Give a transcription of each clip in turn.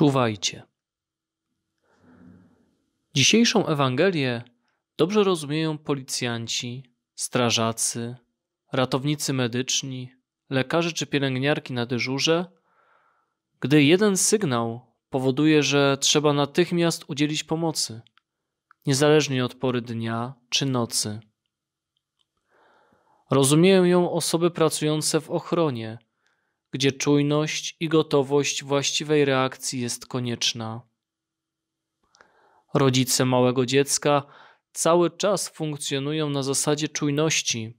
Czuwajcie. Dzisiejszą Ewangelię dobrze rozumieją policjanci, strażacy, ratownicy medyczni, lekarze czy pielęgniarki na dyżurze, gdy jeden sygnał powoduje, że trzeba natychmiast udzielić pomocy, niezależnie od pory dnia czy nocy. Rozumieją ją osoby pracujące w ochronie – gdzie czujność i gotowość właściwej reakcji jest konieczna. Rodzice małego dziecka cały czas funkcjonują na zasadzie czujności,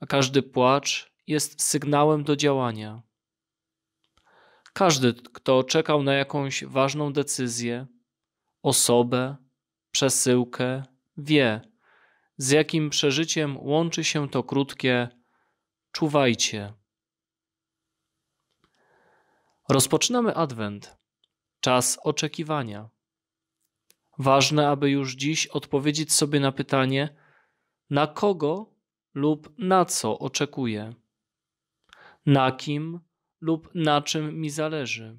a każdy płacz jest sygnałem do działania. Każdy, kto czekał na jakąś ważną decyzję, osobę, przesyłkę, wie, z jakim przeżyciem łączy się to krótkie czuwajcie. Rozpoczynamy Adwent, czas oczekiwania. Ważne, aby już dziś odpowiedzieć sobie na pytanie, na kogo lub na co oczekuję, na kim lub na czym mi zależy.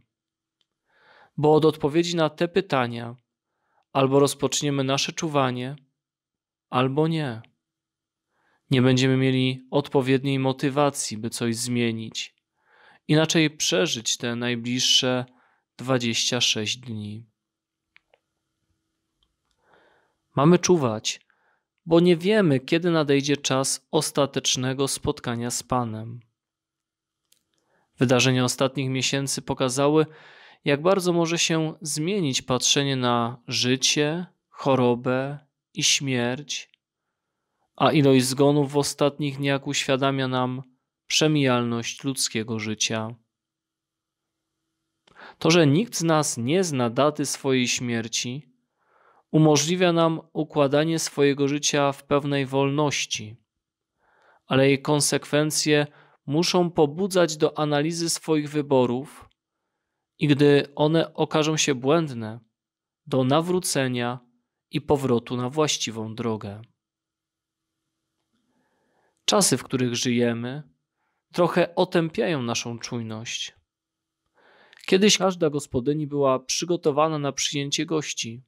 Bo od odpowiedzi na te pytania albo rozpoczniemy nasze czuwanie, albo nie. Nie będziemy mieli odpowiedniej motywacji, by coś zmienić inaczej przeżyć te najbliższe 26 dni. Mamy czuwać, bo nie wiemy, kiedy nadejdzie czas ostatecznego spotkania z Panem. Wydarzenia ostatnich miesięcy pokazały, jak bardzo może się zmienić patrzenie na życie, chorobę i śmierć, a ilość zgonów w ostatnich dniach uświadamia nam, przemijalność ludzkiego życia. To, że nikt z nas nie zna daty swojej śmierci, umożliwia nam układanie swojego życia w pewnej wolności, ale jej konsekwencje muszą pobudzać do analizy swoich wyborów i gdy one okażą się błędne, do nawrócenia i powrotu na właściwą drogę. Czasy, w których żyjemy, trochę otępiają naszą czujność. Kiedyś każda gospodyni była przygotowana na przyjęcie gości.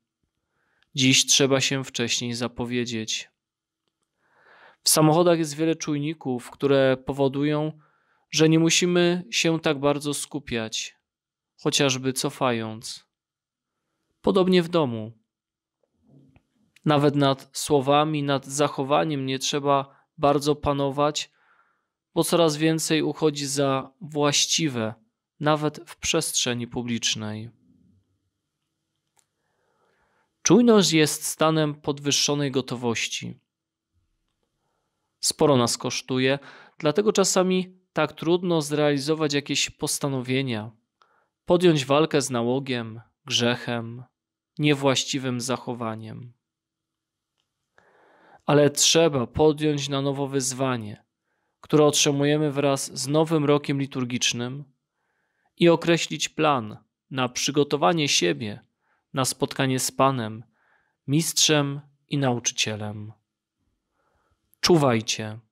Dziś trzeba się wcześniej zapowiedzieć. W samochodach jest wiele czujników, które powodują, że nie musimy się tak bardzo skupiać, chociażby cofając. Podobnie w domu. Nawet nad słowami, nad zachowaniem nie trzeba bardzo panować, bo coraz więcej uchodzi za właściwe, nawet w przestrzeni publicznej. Czujność jest stanem podwyższonej gotowości. Sporo nas kosztuje, dlatego czasami tak trudno zrealizować jakieś postanowienia, podjąć walkę z nałogiem, grzechem, niewłaściwym zachowaniem. Ale trzeba podjąć na nowo wyzwanie, które otrzymujemy wraz z nowym rokiem liturgicznym i określić plan na przygotowanie siebie na spotkanie z Panem, Mistrzem i Nauczycielem. Czuwajcie.